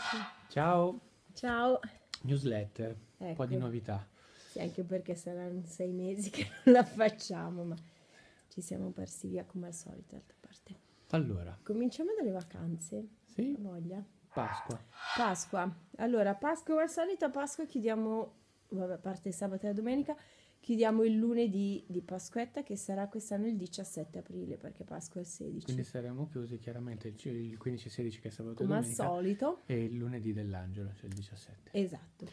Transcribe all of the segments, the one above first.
tutti. Ciao. Ciao. Newsletter, ecco. un po' di ecco. novità. Sì, anche perché saranno sei mesi che non la facciamo, ma ci siamo persi via come al solito, d'altra parte. Allora. Cominciamo dalle vacanze. Sì. Ho voglia. Pasqua. Pasqua. Allora, Pasqua come al solito, a Pasqua chiudiamo, vabbè, a parte sabato e domenica, chiudiamo il lunedì di Pasquetta che sarà quest'anno il 17 aprile perché Pasqua è il 16. Quindi saremo chiusi chiaramente il, il 15-16 che è sabato Come domenica, al solito. E il lunedì dell'angelo, cioè il 17. Esatto.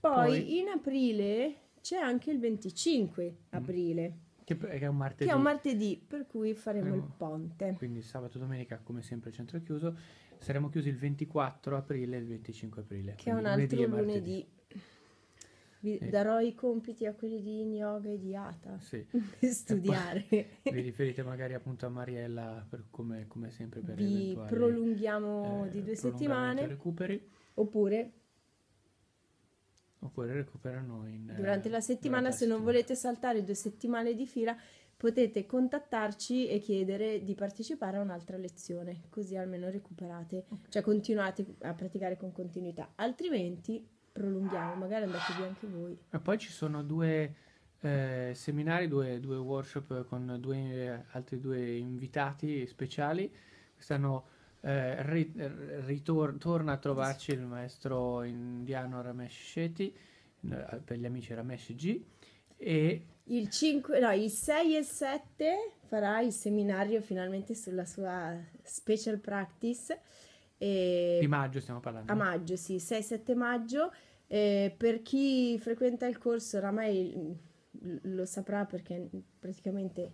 Poi, Poi... in aprile c'è anche il 25 mm. aprile. Che è, un martedì. Che è un martedì, per cui faremo, faremo il ponte. Quindi sabato e domenica, come sempre, centro chiuso. Saremo chiusi il 24 aprile e il 25 aprile. Che è un altro lunedì vi eh. darò i compiti a quelli di yoga e di Ata sì. per studiare. vi riferite magari appunto a Mariella per, come, come, sempre per Vi prolunghiamo eh, di due settimane. Recuperi. Oppure oppure recuperano in, eh, durante la settimana. Durante se non volete saltare due settimane di fila, potete contattarci e chiedere di partecipare a un'altra lezione, così almeno recuperate, okay. cioè continuate a praticare con continuità. Altrimenti prolunghiamo, magari andate via anche voi. E poi ci sono due eh, seminari, due, due, workshop con due, altri due invitati speciali. Quest'anno eh, ri, ritor- torna a trovarci il maestro indiano Ramesh Shetty, eh, per gli amici Ramesh G. E il, 5, no, il 6 e 7 farà il seminario finalmente sulla sua special practice e... Di maggio stiamo parlando. A maggio, sì, 6-7 maggio. Eh, per chi frequenta il corso oramai lo saprà perché praticamente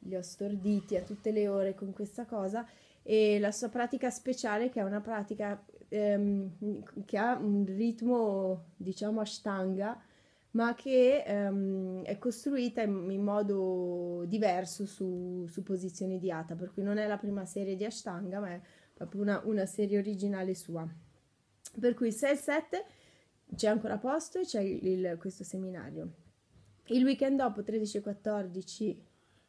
li ho storditi a tutte le ore con questa cosa e la sua pratica speciale che è una pratica ehm, che ha un ritmo diciamo ashtanga ma che ehm, è costruita in, in modo diverso su, su, posizioni di Ata per cui non è la prima serie di ashtanga ma è proprio una, una serie originale sua. Per cui 6 e 7 c'è ancora posto e c'è il, il, questo seminario. Il weekend dopo, 13 e 14,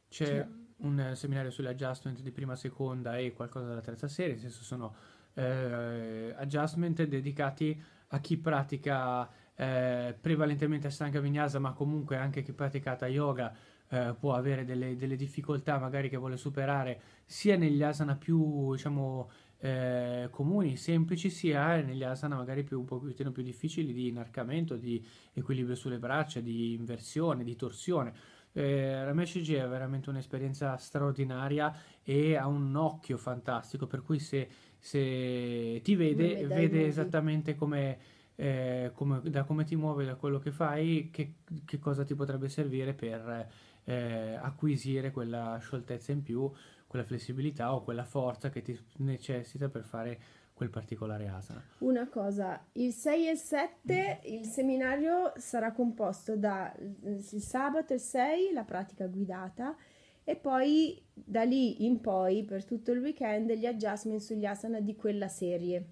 c'è, c'è un seminario sull'adjustment di prima, seconda e qualcosa della terza serie, nel senso sono eh, adjustment dedicati a chi pratica eh, prevalentemente a Sangha Vinyasa, ma comunque anche chi pratica Hatha Yoga, eh, può avere delle, delle, difficoltà magari che vuole superare sia negli asana più diciamo eh, comuni, semplici, sia negli asana magari più, un pochettino più difficili di inarcamento, di equilibrio sulle braccia, di inversione, di torsione. Eh, Ramesh G è veramente un'esperienza straordinaria e ha un occhio fantastico, per cui se, se ti vede, vede esattamente come eh, come, da come ti muovi, da quello che fai, che, che cosa ti potrebbe servire per eh, acquisire quella scioltezza in più, quella flessibilità o quella forza che ti necessita per fare quel particolare asana. Una cosa, il 6 e il 7 il seminario sarà composto da eh, il sabato e il 6 la pratica guidata e poi da lì in poi per tutto il weekend gli adjustment sugli asana di quella serie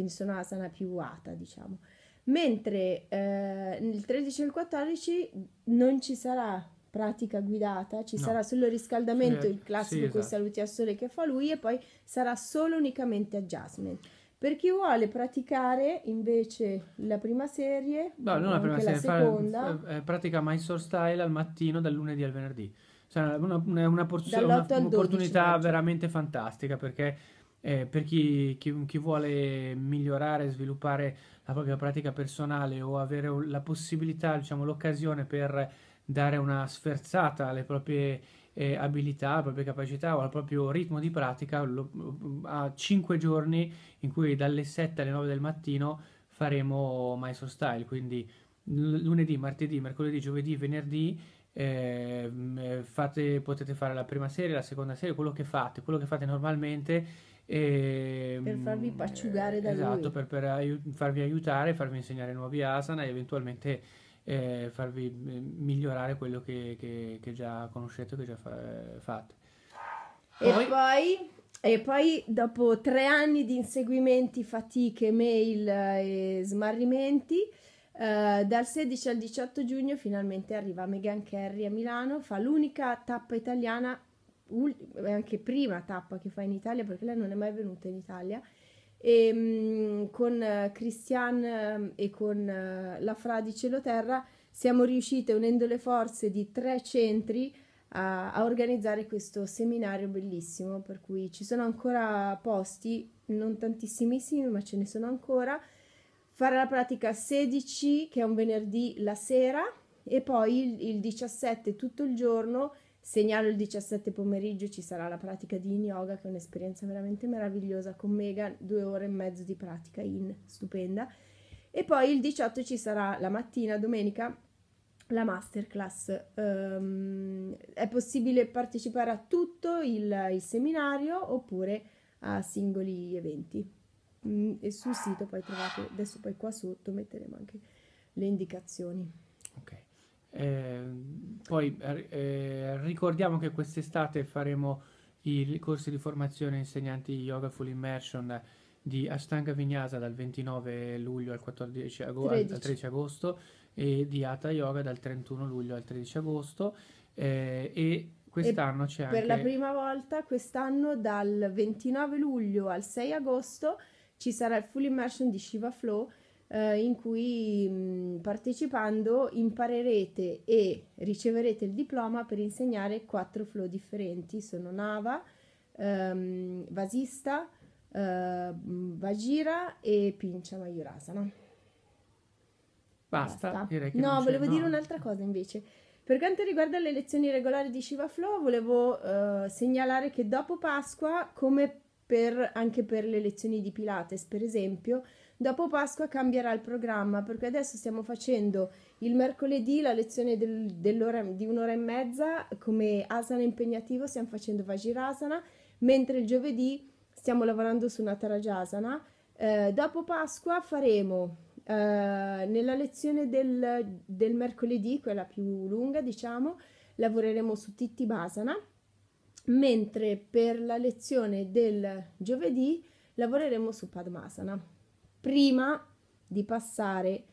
quindi sono asana più ata, diciamo. Mentre eh, nel 13 e il 14 non ci sarà pratica guidata, ci no. sarà solo il riscaldamento, il classico sì, esatto. saluti a sole che fa lui e poi sarà solo unicamente a Jasmine. Per chi vuole praticare invece la prima serie, no, non la prima serie, la seconda, fa, eh, eh, pratica Mysore Style al mattino dal lunedì al venerdì. Cioè, una, una, una porzione, un'opportunità 12, veramente fantastica perché eh, per chi, chi, chi, vuole migliorare, sviluppare la propria pratica personale o avere la possibilità, diciamo l'occasione per dare una sferzata alle proprie eh, abilità, alle proprie capacità o al proprio ritmo di pratica, lo, a 5 giorni in cui dalle 7 alle 9 del mattino faremo Maestro Style, quindi lunedì, martedì, mercoledì, giovedì, venerdì Ehm, eh, fate, potete fare la prima serie, la seconda serie, quello che fate, quello che fate normalmente. E, ehm, per farvi pacciugare da esatto, lui. per, per aiut- farvi aiutare, farvi insegnare nuovi asana e eventualmente eh, farvi mm, migliorare quello che, che, che, già conoscete, che già fa- fate. Poi, e poi e poi dopo tre anni di inseguimenti, fatiche, mail eh, e smarrimenti, Uh, dal 16 al 18 giugno finalmente arriva Megan Kerry a Milano, fa l'unica tappa italiana, ul- anche prima tappa che fa in Italia perché lei non è mai venuta in Italia, e, ehm, mh, con uh, Christian uh, e con eh, la Fra di Celoterra siamo riuscite unendo le forze di tre centri a, a organizzare questo seminario bellissimo per cui ci sono ancora posti, non tantissimissimi ma ce ne sono ancora fare la pratica 16 che è un venerdì la sera e poi il, il 17 tutto il giorno segnalo il 17 pomeriggio ci sarà la pratica di in yoga che è un'esperienza veramente meravigliosa con Megan due ore e mezzo di pratica in stupenda e poi il 18 ci sarà la mattina domenica la masterclass. Um, è possibile partecipare a tutto il, il seminario oppure a singoli eventi. Mm, e sul sito poi trovate, adesso poi qua sotto metteremo anche le indicazioni. Ok. Ehm, eh, poi eh, ricordiamo che quest'estate faremo i corsi di formazione insegnanti Yoga Full Immersion di Ashtanga Vinyasa dal 29 luglio al 14 ago- 13. Al 13 agosto e di Hatha Yoga dal 31 luglio al 13 agosto eh, e quest'anno e c'è per anche... la prima volta quest'anno dal 29 luglio al 6 agosto ci sarà il full immersion di Shiva Flow eh, in cui mm, partecipando imparerete e riceverete il diploma per insegnare quattro flow differenti, sono Nava, ehm, Vasista, eh, Vajira e Pincha Mayurasana. Basta, Basta. direi che No, volevo no. dire un'altra cosa invece. Per quanto riguarda le lezioni regolari di Shiva Flow, volevo eh, segnalare che dopo Pasqua, come per, anche per le lezioni di Pilates, per esempio. Dopo Pasqua cambierà il programma perché adesso stiamo facendo il mercoledì la lezione del, di un'ora e mezza come asana impegnativo, stiamo facendo Vajrasana, mentre il giovedì stiamo lavorando su Natarajasana. Eh, dopo Pasqua faremo eh, nella lezione del, del mercoledì, quella più lunga diciamo, lavoreremo su Titti Basana mentre per la lezione del giovedì lavoreremo su Padmasana. Prima di passare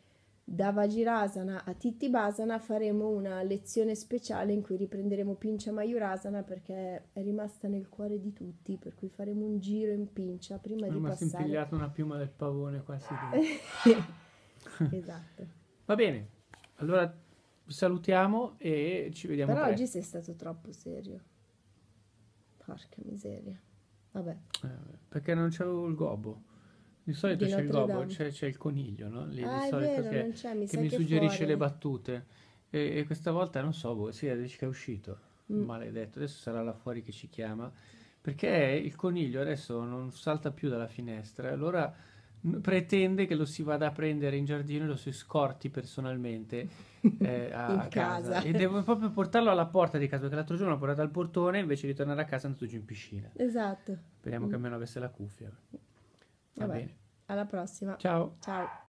da Vajirasana a Tittibasana faremo una lezione speciale in cui riprenderemo Pincha Mayurasana perché è rimasta nel cuore di tutti, per cui faremo un giro in Pincia prima ah, è di passare. Mi ha impigliata una piuma del pavone quasi. esatto. Va bene. Allora salutiamo e ci vediamo Però presto. oggi sei stato troppo serio. Porca miseria. Vabbè. Eh, perché non c'avevo il gobbo. Di solito di c'è il gobbo, c'è, c'è, il coniglio, no? Lì, ah, di solito vero, che, non c'è, mi, che mi che suggerisce fuori. le battute. E, e, questa volta non so, boh, sì, dice che è uscito. Mm. Maledetto, adesso sarà là fuori che ci chiama. Perché il coniglio adesso non salta più dalla finestra, allora pretende che lo si vada a prendere in giardino e lo si scorti personalmente eh, a casa. casa. e devo proprio portarlo alla porta di casa perché l'altro giorno l'ho portato al portone invece di tornare a casa è andato giù in piscina esatto speriamo mm. che almeno avesse la cuffia va Vabbè, bene alla prossima ciao ciao